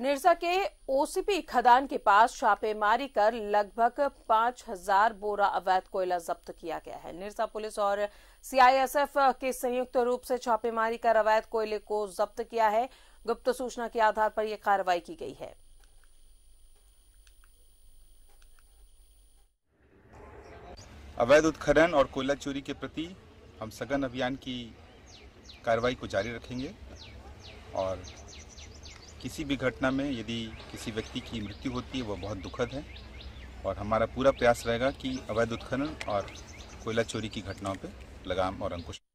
निरसा के ओसीपी खदान के पास छापेमारी कर लगभग पांच हजार बोरा अवैध कोयला जब्त किया गया है निरसा पुलिस और सीआईएसएफ के संयुक्त रूप से छापेमारी कर अवैध कोयले को जब्त किया है गुप्त सूचना के आधार पर यह कार्रवाई की गई है अवैध उत्खनन और कोयला चोरी के प्रति हम सघन अभियान की कार्रवाई को जारी रखेंगे और किसी भी घटना में यदि किसी व्यक्ति की मृत्यु होती है वह बहुत दुखद है और हमारा पूरा प्रयास रहेगा कि अवैध उत्खनन और कोयला चोरी की घटनाओं पर लगाम और अंकुश